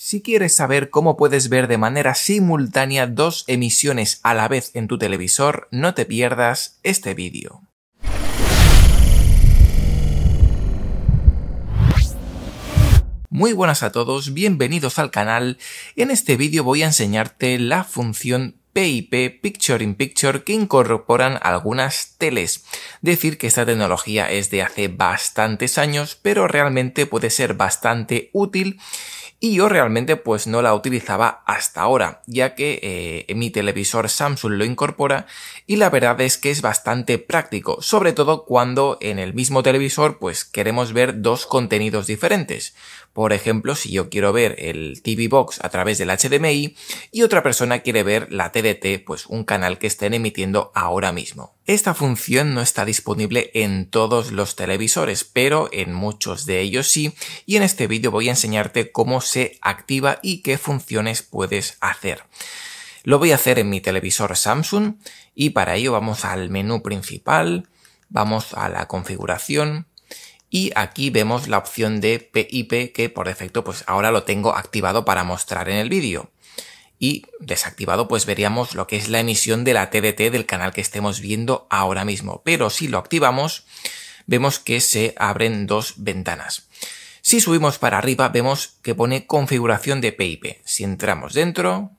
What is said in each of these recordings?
Si quieres saber cómo puedes ver de manera simultánea dos emisiones a la vez en tu televisor, no te pierdas este vídeo. Muy buenas a todos, bienvenidos al canal. En este vídeo voy a enseñarte la función PIP Picture in Picture que incorporan algunas teles. Decir que esta tecnología es de hace bastantes años, pero realmente puede ser bastante útil y yo realmente pues no la utilizaba hasta ahora, ya que eh, mi televisor Samsung lo incorpora y la verdad es que es bastante práctico, sobre todo cuando en el mismo televisor pues queremos ver dos contenidos diferentes. Por ejemplo, si yo quiero ver el TV Box a través del HDMI y otra persona quiere ver la TDT, pues un canal que estén emitiendo ahora mismo. Esta función no está disponible en todos los televisores, pero en muchos de ellos sí, y en este vídeo voy a enseñarte cómo se activa y qué funciones puedes hacer. Lo voy a hacer en mi televisor Samsung y para ello vamos al menú principal, vamos a la configuración y aquí vemos la opción de PIP que por defecto pues ahora lo tengo activado para mostrar en el vídeo y desactivado pues veríamos lo que es la emisión de la TDT del canal que estemos viendo ahora mismo. Pero si lo activamos vemos que se abren dos ventanas. Si subimos para arriba vemos que pone configuración de PIP. Si entramos dentro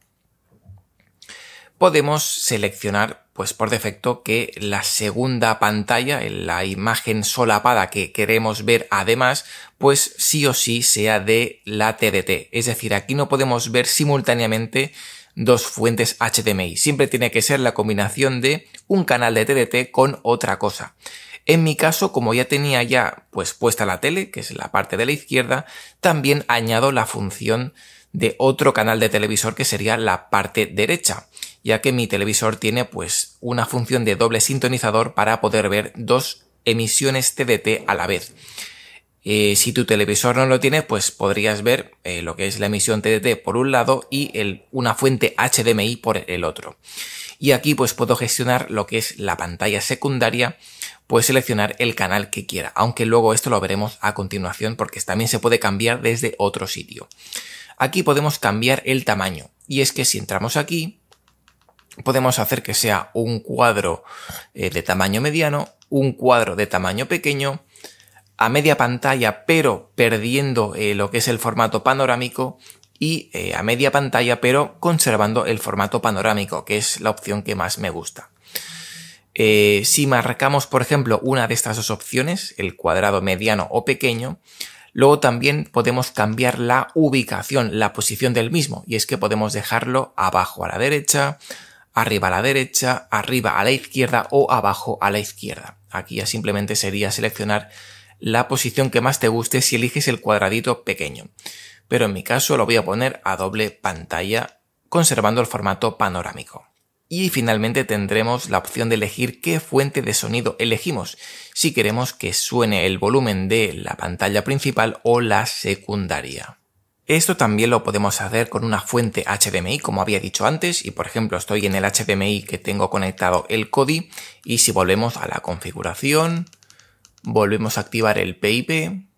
podemos seleccionar pues por defecto que la segunda pantalla, la imagen solapada que queremos ver además, pues sí o sí sea de la TDT. Es decir, aquí no podemos ver simultáneamente dos fuentes HDMI. Siempre tiene que ser la combinación de un canal de TDT con otra cosa. En mi caso, como ya tenía ya pues puesta la tele, que es la parte de la izquierda, también añado la función de otro canal de televisor que sería la parte derecha ya que mi televisor tiene pues una función de doble sintonizador para poder ver dos emisiones TDT a la vez. Eh, si tu televisor no lo tiene, pues podrías ver eh, lo que es la emisión TDT por un lado y el, una fuente HDMI por el otro. Y aquí pues puedo gestionar lo que es la pantalla secundaria, pues seleccionar el canal que quiera, aunque luego esto lo veremos a continuación porque también se puede cambiar desde otro sitio. Aquí podemos cambiar el tamaño y es que si entramos aquí podemos hacer que sea un cuadro eh, de tamaño mediano, un cuadro de tamaño pequeño, a media pantalla pero perdiendo eh, lo que es el formato panorámico y eh, a media pantalla pero conservando el formato panorámico, que es la opción que más me gusta. si marcamos, por ejemplo, una de estas dos opciones, el cuadrado mediano o pequeño, luego también podemos cambiar la ubicación, la posición del mismo, y es que podemos dejarlo abajo a la derecha, arriba a la derecha, arriba a la izquierda o abajo a la izquierda. Aquí ya simplemente sería seleccionar la posición que más te guste si eliges el cuadradito pequeño. Pero en mi caso lo voy a poner a doble pantalla conservando el formato panorámico. Y finalmente tendremos la opción de elegir qué fuente de sonido elegimos, si queremos que suene el volumen de la pantalla principal o la secundaria. Esto también lo podemos hacer con una fuente HDMI, como había dicho antes, y por ejemplo estoy en el HDMI que tengo conectado el Kodi y si volvemos a la configuración, volvemos a activar el PIP,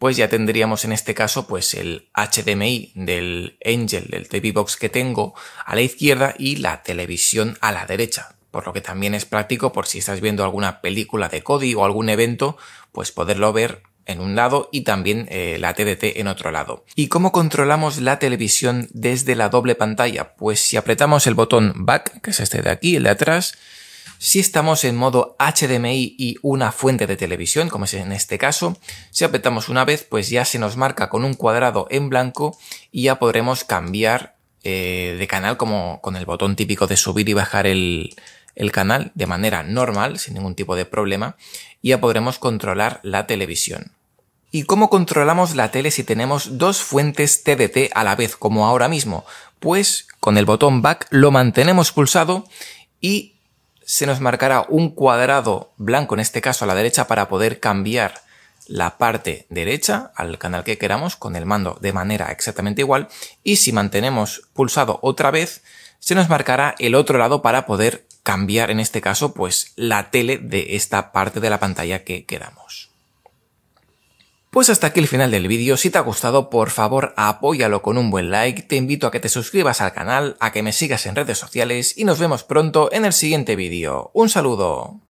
pues ya tendríamos en este caso pues el HDMI del Angel, del TV Box que tengo a la izquierda y la televisión a la derecha, por lo que también es práctico por si estás viendo alguna película de Kodi o algún evento, pues poderlo ver en un lado y también eh, la TDT en otro lado. ¿Y cómo controlamos la televisión desde la doble pantalla? Pues si apretamos el botón Back, que es este de aquí, el de atrás, si estamos en modo HDMI y una fuente de televisión, como es en este caso, si apretamos una vez, pues ya se nos marca con un cuadrado en blanco y ya podremos cambiar eh, de canal como con el botón típico de subir y bajar el, el canal de manera normal, sin ningún tipo de problema, y ya podremos controlar la televisión. ¿Y cómo controlamos la tele si tenemos dos fuentes TDT a la vez, como ahora mismo? Pues con el botón back lo mantenemos pulsado y se nos marcará un cuadrado blanco, en este caso a la derecha, para poder cambiar la parte derecha al canal que queramos con el mando de manera exactamente igual y si mantenemos pulsado otra vez se nos marcará el otro lado para poder cambiar en este caso pues la tele de esta parte de la pantalla que queramos. Pues hasta aquí el final del vídeo, si te ha gustado por favor apóyalo con un buen like, te invito a que te suscribas al canal, a que me sigas en redes sociales y nos vemos pronto en el siguiente vídeo. Un saludo.